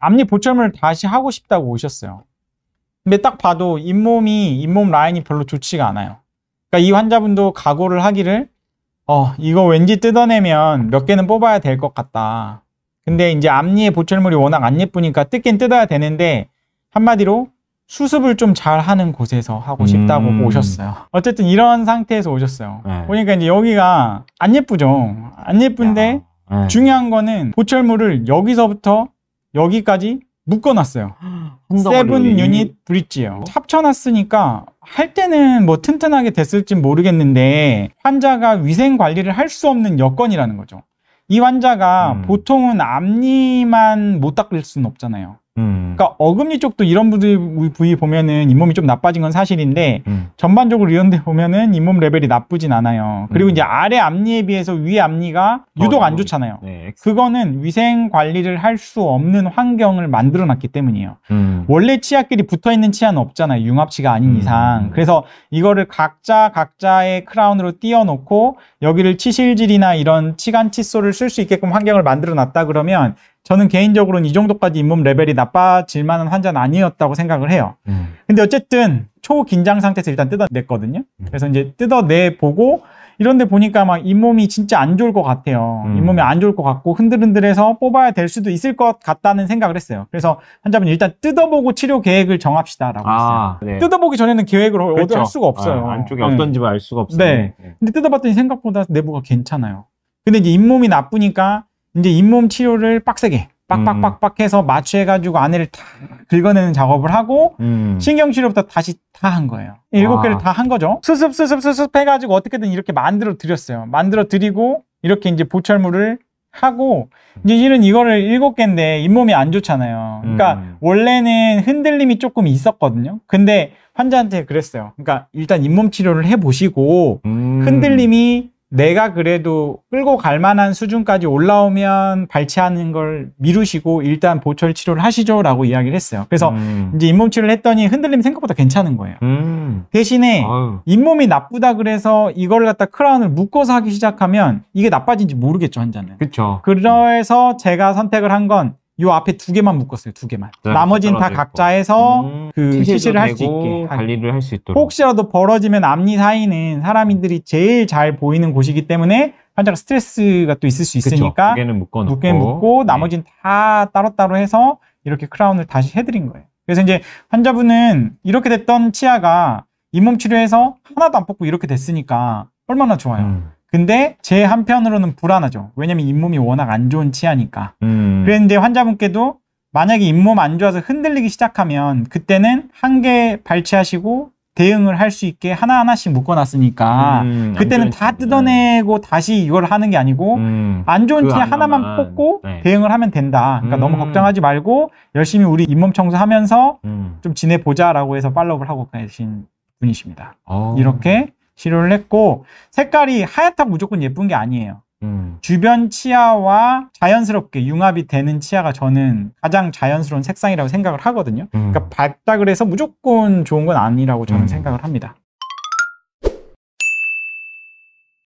앞니 보철물 다시 하고 싶다고 오셨어요. 근데 딱 봐도 잇몸이 잇몸 라인이 별로 좋지가 않아요. 그러니까 이 환자분도 각오를 하기를 어 이거 왠지 뜯어내면 몇 개는 뽑아야 될 것 같다. 근데 이제 앞니에 보철물이 워낙 안 예쁘니까 뜯긴 뜯어야 되는데 한마디로 수습을 좀 잘하는 곳에서 하고 싶다고 음... 오셨어요. 어쨌든 이런 상태에서 오셨어요. 네. 보니까 이제 여기가 안 예쁘죠. 안 예쁜데 야. 네. 중요한 거는 보철물을 여기서부터 여기까지 묶어놨어요. 세븐 유닛 브릿지요. 합쳐놨으니까 할 때는 뭐 튼튼하게 됐을진 모르겠는데 환자가 위생 관리를 할 수 없는 여건이라는 거죠. 이 환자가 음. 보통은 앞니만 못 닦을 수는 없잖아요. 음. 그러니까 어금니 쪽도 이런 부위, 부위 보면은 잇몸이 좀 나빠진 건 사실인데 음. 전반적으로 이런데 보면은 잇몸 레벨이 나쁘진 않아요. 그리고 음. 이제 아래 앞니에 비해서 위 앞니가 어, 유독 어, 안 좋잖아요. 네. 그거는 위생 관리를 할 수 없는 환경을 만들어놨기 때문이에요. 음. 원래 치아끼리 붙어 있는 치아는 없잖아요. 융합치가 아닌 음. 이상. 그래서 이거를 각자 각자의 크라운으로 띄워놓고 여기를 치실질이나 이런 치간 칫솔을 쓸 수 있게끔 환경을 만들어놨다 그러면 저는 개인적으로는 이 정도까지 잇몸 레벨이 나빠질 만한 환자는 아니었다고 생각을 해요. 음. 근데 어쨌든 초긴장 상태에서 일단 뜯어냈거든요. 음. 그래서 이제 뜯어내보고 이런데 보니까 막 잇몸이 진짜 안 좋을 것 같아요. 음. 잇몸이 안 좋을 것 같고 흔들흔들해서 뽑아야 될 수도 있을 것 같다는 생각을 했어요. 그래서 환자분 일단 뜯어보고 치료 계획을 정합시다라고 아, 했어요. 네. 뜯어보기 전에는 계획을 그렇죠. 할 수가 아, 없어요. 아, 안쪽이 네. 음. 어떤지 알 수가 네. 없어요. 네. 네. 근데 뜯어봤더니 생각보다 내부가 괜찮아요. 근데 이제 잇몸이 나쁘니까 이제 잇몸 치료를 빡세게 빡빡빡빡 해서 마취해가지고 안에를 다 긁어내는 작업을 하고 음. 신경치료부터 다시 다 한 거예요. 일곱 개를 다 한 거죠. 수습 수습 수습 해가지고 어떻게든 이렇게 만들어 드렸어요. 만들어 드리고 이렇게 이제 보철물을 하고 이제 이런 이거를 일곱 개인데 잇몸이 안 좋잖아요. 그러니까 음. 원래는 흔들림이 조금 있었거든요. 근데 환자한테 그랬어요. 그러니까 일단 잇몸 치료를 해보시고 음. 흔들림이 내가 그래도 끌고 갈 만한 수준까지 올라오면 발치하는 걸 미루시고 일단 보철 치료를 하시죠 라고 이야기를 했어요. 그래서 음. 이제 잇몸 치료를 했더니 흔들림 생각보다 괜찮은 거예요. 음. 대신에 아유. 잇몸이 나쁘다 그래서 이걸 갖다 크라운을 묶어서 하기 시작하면 이게 나빠진지 모르겠죠, 환자는. 그렇죠. 그래서 제가 선택을 한건 요 앞에 두 개만 묶었어요. 두 개만. 네, 나머지는 다 각자에서 음, 그 실시를 할 수 있게 관리를 할 수 있도록. 혹시라도 벌어지면 앞니 사이는 사람들이 제일 잘 보이는 곳이기 때문에 환자가 스트레스가 또 있을 수 있으니까 그쵸, 두 개는 묶어 놓고, 두개 묶고 네. 나머지는 다 따로따로 해서 이렇게 크라운을 다시 해드린 거예요. 그래서 이제 환자분은 이렇게 됐던 치아가 잇몸 치료해서 하나도 안 뽑고 이렇게 됐으니까 얼마나 좋아요. 음. 근데 제 한편으로는 불안하죠. 왜냐면 잇몸이 워낙 안 좋은 치아니까. 음. 그랬는데 환자분께도 만약에 잇몸 안 좋아서 흔들리기 시작하면 그때는 한 개 발치하시고 대응을 할 수 있게 하나하나씩 묶어놨으니까 음, 그때는 다 뜯어내고 음. 다시 이걸 하는 게 아니고 음, 안 좋은 치아 하나만 뽑고 네. 대응을 하면 된다. 그러니까 너무 음. 걱정하지 말고 열심히 우리 잇몸 청소하면서 음. 좀 지내보자라고 해서 팔로우를 하고 계신 분이십니다. 오. 어. 이렇게 치료를 했고 색깔이 하얗다고 무조건 예쁜 게 아니에요. 음. 주변 치아와 자연스럽게 융합이 되는 치아가 저는 가장 자연스러운 색상이라고 생각을 하거든요. 음. 그러니까 밝다 그래서 무조건 좋은 건 아니라고 저는 음. 생각을 합니다.